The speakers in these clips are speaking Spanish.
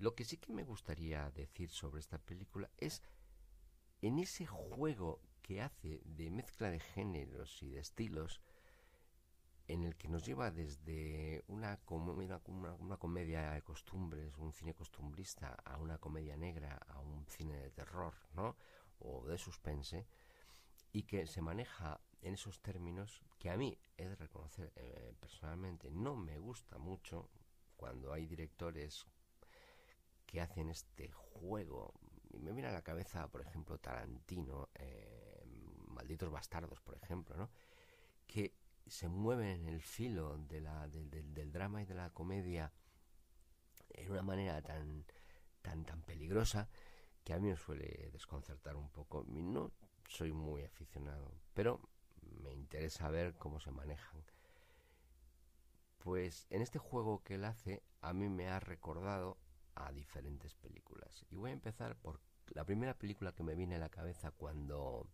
Lo que sí que me gustaría decir sobre esta película es en ese juego que hace de mezcla de géneros y de estilos, en el que nos lleva desde una, comedia, una, comedia de costumbres, un cine costumbrista, a una comedia negra, a un cine de terror, ¿no? O de suspense, y que se maneja en esos términos que a mí he de reconocer eh, personalmente no me gusta mucho cuando hay directores que hacen este juego. me viene a la cabeza, por ejemplo, Tarantino, eh, Malditos Bastardos, por ejemplo, Que se mueven en el filo del drama y de la comedia en una manera tan, tan, tan peligrosa que a mí me suele desconcertar un poco. No soy muy aficionado, pero me interesa ver cómo se manejan. Pues en este juego que él hace, a mí me ha recordado diferentes películas. Y voy a empezar por la primera película que me viene a la cabeza cuando,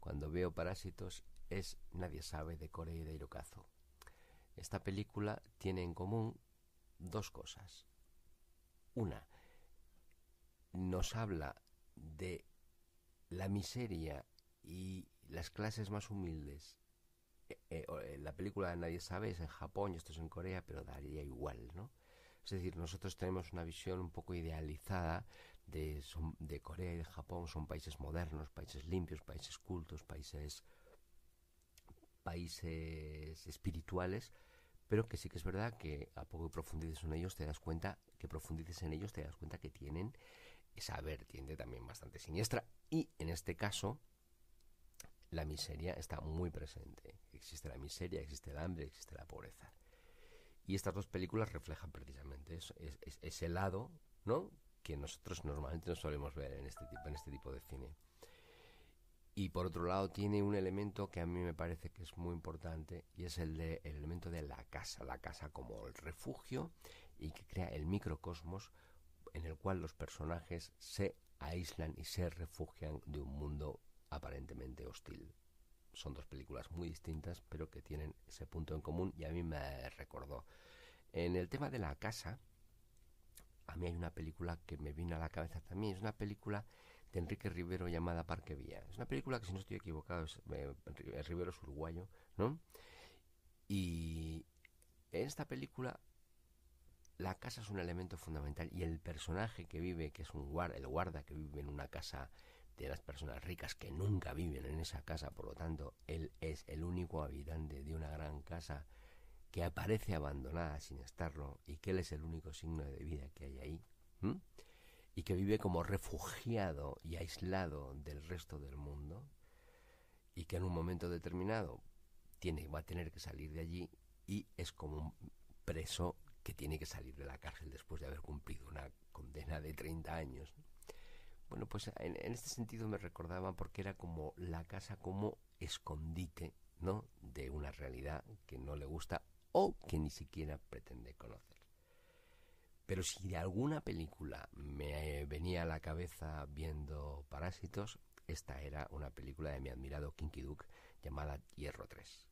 cuando veo Parásitos es Nadie sabe de Corea y de Hirokazu. Esta película tiene en común dos cosas. Una, nos habla de la miseria y las clases más humildes. Eh, eh, eh, la película de Nadie sabe es en Japón y esto es en Corea, pero daría igual, ¿no? Es decir, nosotros tenemos una visión un poco idealizada de, Corea y de Japón. Son países modernos, países limpios, países cultos, países, países espirituales. Pero que sí que es verdad que a poco profundices en ellos te das cuenta, que profundices en ellos te das cuenta que tienen esa vertiente también bastante siniestra. Y en este caso, la miseria está muy presente. Existe la miseria, existe el hambre, existe la pobreza. Y estas dos películas reflejan precisamente ese lado, Que nosotros normalmente no solemos ver en este, tipo, en este tipo de cine. Y por otro lado tiene un elemento que a mí me parece que es muy importante y es el, de, el elemento de la casa, la casa como el refugio y que crea el microcosmos en el cual los personajes se aíslan y se refugian de un mundo aparentemente hostil son dos películas muy distintas, pero que tienen ese punto en común y a mí me recordó. En el tema de la casa, a mí hay una película que me vino a la cabeza también. Es una película de Enrique Rivero llamada Parque Vía. Es una película que, si no estoy equivocado, es, eh, eh, Rivero es uruguayo, ¿no? Y en esta película la casa es un elemento fundamental y el personaje que vive, que es un guarda, el guarda que vive en una casa de las personas ricas que nunca viven en esa casa, por lo tanto, él es el único habitante de una gran casa que aparece abandonada sin estarlo y que él es el único signo de vida que hay ahí, y que vive como refugiado y aislado del resto del mundo, y que en un momento determinado tiene, va a tener que salir de allí y es como un preso que tiene que salir de la cárcel después de haber cumplido una condena de 30 años. Bueno, pues en, este sentido me recordaba porque era como la casa como escondite, ¿no? De una realidad que no le gusta o que ni siquiera pretende conocer. Pero si de alguna película me eh, venía a la cabeza viendo Parásitos, esta era una película de mi admirado Kinky Duke llamada Hierro 3.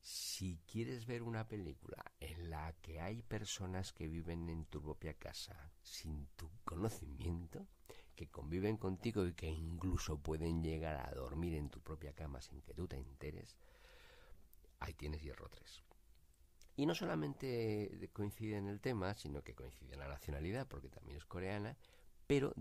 Si quieres ver una película en la que hay personas que viven en tu propia casa sin tu conocimiento, que conviven contigo y que incluso pueden llegar a dormir en tu propia cama sin que tú te enteres, ahí tienes hierro 3. Y no solamente coincide en el tema, sino que coincide en la nacionalidad, porque también es coreana, pero